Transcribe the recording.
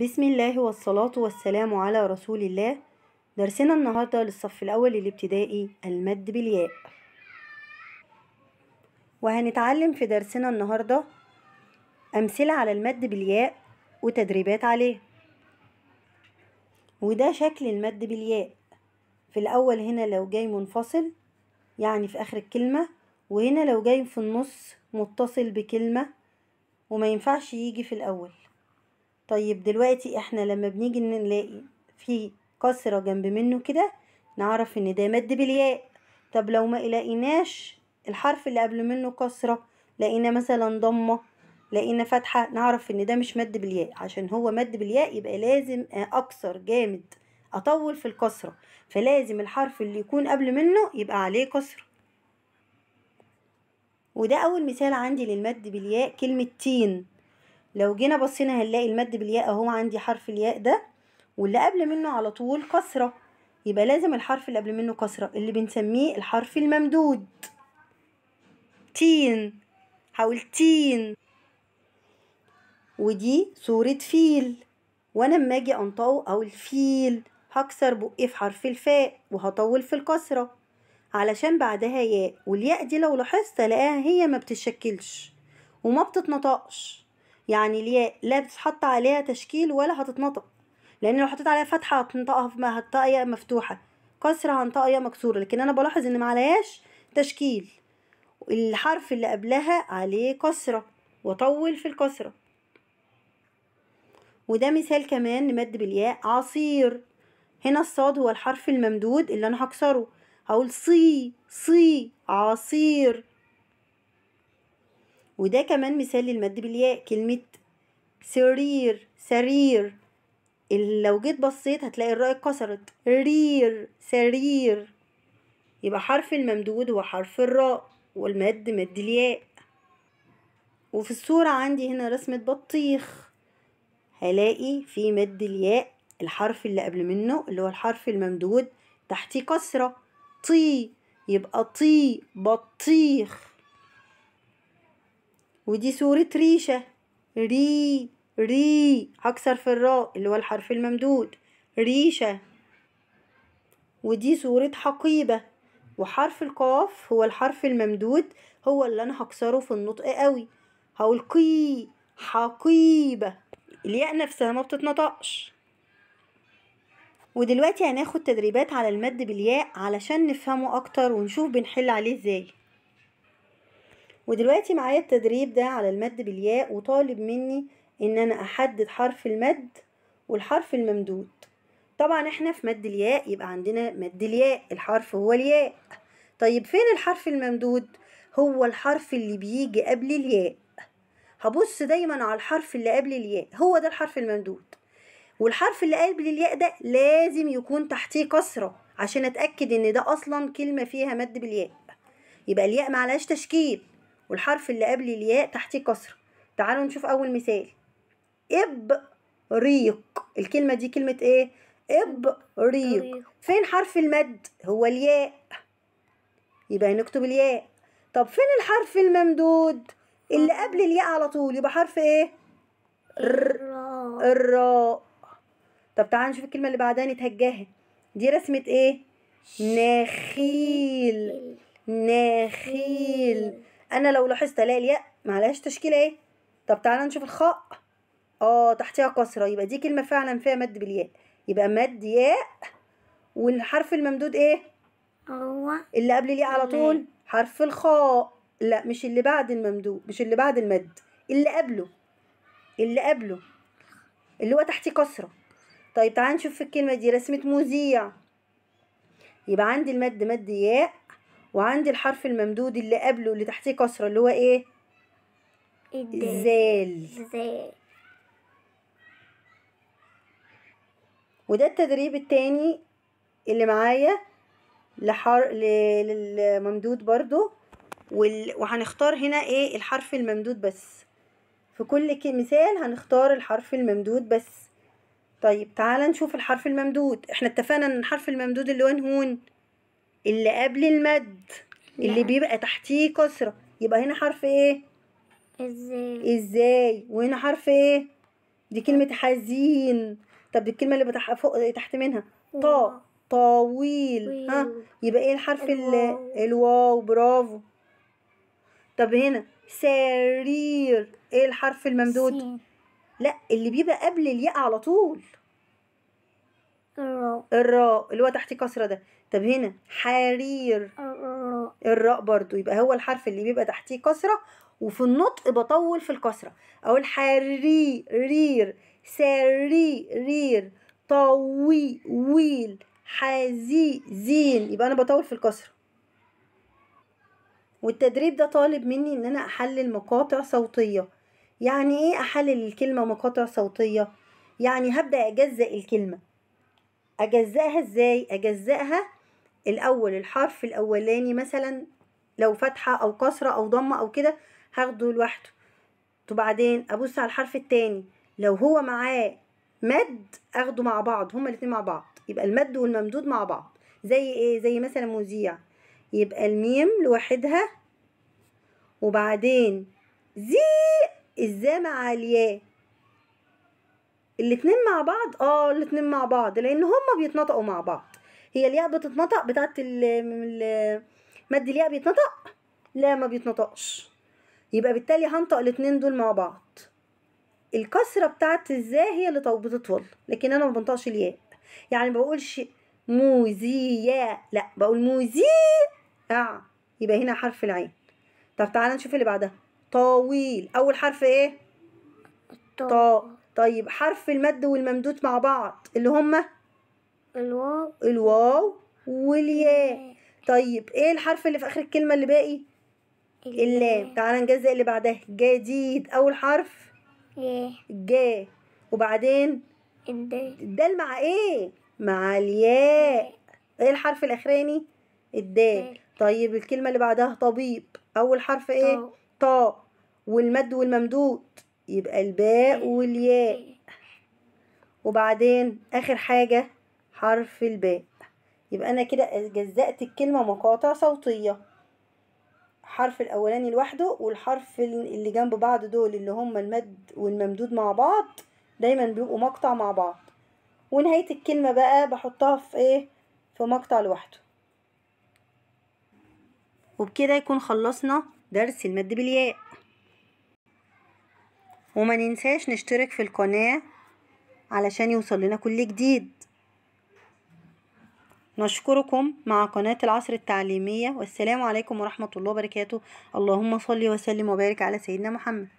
بسم الله والصلاة والسلام على رسول الله درسنا النهاردة للصف الأول الابتدائي المد بالياء وهنتعلم في درسنا النهاردة أمثلة على المد بالياء وتدريبات عليه وده شكل المد بالياء في الأول هنا لو جاي منفصل يعني في آخر الكلمة وهنا لو جاي في النص متصل بكلمة وما ينفعش يجي في الأول طيب دلوقتي احنا لما بنيجي نلاقي في كسرة جنب منه كده نعرف ان ده مد بالياء طب لو ما لقيناش الحرف اللي قبل منه كسرة لقينا مثلا ضمة لقينا فتحة نعرف ان ده مش مد بالياء عشان هو مد بالياء يبقى لازم اكسر جامد اطول في الكسرة فلازم الحرف اللي يكون قبل منه يبقى عليه كسرة وده اول مثال عندي للمد بالياء كلمة تين لو جينا بصينا هنلاقي المد بالياء اهو عندي حرف الياء ده واللي قبل منه على طول كسرة يبقى لازم الحرف اللي قبل منه كسرة اللي بنسميه الحرف الممدود تين حاول تين ودي صورة فيل وانا اما اجي انطقه اقول فيل هكسر بقي في حرف الفاء وهطول في الكسرة علشان بعدها ياء والياء دي لو لاحظت الاقيها هي ما بتتشكلش وما بتتنطقش يعني الياء لا بتتحط عليها تشكيل ولا هتتنطق لان لو حطيت عليها فتحه هتنطقها في ياء مفتوحه كسره هنطقها مكسوره لكن انا بلاحظ ان ما عليهاش تشكيل الحرف اللي قبلها عليه كسره واطول في الكسره وده مثال كمان نمد بالياء عصير هنا الصاد هو الحرف الممدود اللي انا هكسره هقول صي صي عصير وده كمان مثال للمد بالياء كلمة سرير سرير لو جيت بصيت هتلاقي الراء اتكسرت رير سرير يبقى حرف الممدود هو حرف الراء والمد مد الياء وفي الصورة عندي هنا رسمة بطيخ هلاقي في مد الياء الحرف اللي قبل منه اللي هو الحرف الممدود تحتيه كسرة طي يبقى طي بطيخ ودي سورة ريشة ري ري أكثر في الراء اللي هو الحرف الممدود ريشة ودي سورة حقيبة وحرف القاف هو الحرف الممدود هو اللي أنا هكسره في النطق قوي هقول قي حقيبة الياء نفسها ما بتتنطقش ودلوقتي هناخد تدريبات على المد بالياء علشان نفهمه أكتر ونشوف بنحل عليه ازاي ودلوقتي معايا التدريب ده على المد بالياء وطالب مني ان انا احدد حرف المد والحرف الممدود طبعا احنا في مد الياء يبقى عندنا مد الياء الحرف هو الياء طيب فين الحرف الممدود هو الحرف اللي بيجي قبل الياء هبص دايما على الحرف اللي قبل الياء هو ده الحرف الممدود والحرف اللي قبل الياء ده لازم يكون تحتيه كسره عشان اتاكد ان ده اصلا كلمه فيها مد بالياء يبقى الياء معلهاش تشكيل والحرف اللي قبل الياء تحتيه كسرة تعالوا نشوف أول مثال إبريق الكلمة دي كلمة إيه؟ إبريق فين حرف المد؟ هو الياء يبقى نكتب الياء طب فين الحرف الممدود؟ اللي آه. قبل الياء على طول يبقى حرف إيه؟ الراء الراء طب تعالوا نشوف الكلمة اللي بعدها نتهجاها دي رسمة إيه؟ نخيل نخيل انا لو لاحظت الاقي الياء معلهاش تشكيله ايه طب تعالى نشوف الخاء اه تحتها كسره آه، يبقى دي كلمه فعلا فيها مد بالياء يبقى مد ياء والحرف الممدود ايه هو اللي قبل الياء على طول حرف الخاء لا مش اللي بعد الممدود مش اللي بعد المد اللي قبله اللي قبله اللي هو تحتيه كسره طيب تعالى نشوف في الكلمه دي رسمه مذيع يبقى عندي المد مد ياء وعندي الحرف الممدود اللي قبله اللي تحتيه كسرة اللي هو ايه زال وده التدريب التاني اللي معايا لحر... ل... للممدود برضو وال... وهنختار هنا ايه الحرف الممدود بس في كل مثال هنختار الحرف الممدود بس طيب تعالى نشوف الحرف الممدود احنا اتفقنا ان الحرف الممدود اللي هو نهون اللي قبل المد اللي بيبقى تحتيه كسرة يبقى هنا حرف ايه ازاي ازاي وهنا حرف ايه دي كلمة حزين طب دي الكلمة اللي بتح... فوق تحت منها طا طويل ها يبقى ايه الحرف ال الواو برافو طب هنا سرير ايه الحرف الممدود سين. لا اللي بيبقى قبل الياء على طول الراء الراء اللي هو تحت كسرة ده طب هنا حرير الراء الراء برضو يبقى هو الحرف اللي بيبقى تحتيه كسرة وفي النطق بطول في الكسرة أقول حري رير سري رير طوي ويل حزي زين يبقى أنا بطول في الكسرة والتدريب ده طالب مني إن أنا أحلل مقاطع صوتية يعني إيه أحلل الكلمة مقاطع صوتية؟ يعني هبدأ أجزأ الكلمة اجزاها ازاي اجزاها الاول الحرف الاولاني مثلا لو فتحه او كسره او ضمه او كده هاخده لوحده وبعدين ابص على الحرف التاني لو هو معاه مد اخده مع بعض هما الاتنين مع بعض يبقى المد والممدود مع بعض زي ايه زي مثلا مذيع يبقى الميم لوحدها وبعدين زي الزا مع الياء الاتنين مع بعض اه الاتنين مع بعض لان هما بيتنطقوا مع بعض هي الياء بتتنطق بتاعت مد الياء بيتنطق لا ما بيتنطقش يبقى بالتالي هنطق الاتنين دول مع بعض الكسرة بتاعت الزاي هي اللي بتطول لكن انا ما بنطقش الياء يعني ما بقولش يا لا بقول موزي اه يبقى هنا حرف العين طب تعالى نشوف اللي بعدها طويل اول حرف ايه طا طيب حرف المد والممدود مع بعض اللي هما الواو الواو والياء طيب ايه الحرف اللي في اخر الكلمه اللي باقي اللام تعالى نجزئ اللي بعدها جديد اول حرف جا وبعدين الدال مع ايه مع الياء ايه الحرف الاخراني الدال طيب الكلمه اللي بعدها طبيب اول حرف ايه طاء والمد والممدود يبقى الباء والياء وبعدين آخر حاجة حرف الباء يبقى أنا كده جزأت الكلمة مقاطع صوتية الحرف الأولاني لوحده والحرف اللي جنب بعض دول اللي هما المد والممدود مع بعض دايما بيبقوا مقطع مع بعض ونهاية الكلمة بقى بحطها في ايه في مقطع لوحده وبكده يكون خلصنا درس المد بالياء وما ننساش نشترك في القناة علشان يوصل لنا كل جديد نشكركم مع قناة العصر التعليمية والسلام عليكم ورحمة الله وبركاته اللهم صل وسلم وبارك على سيدنا محمد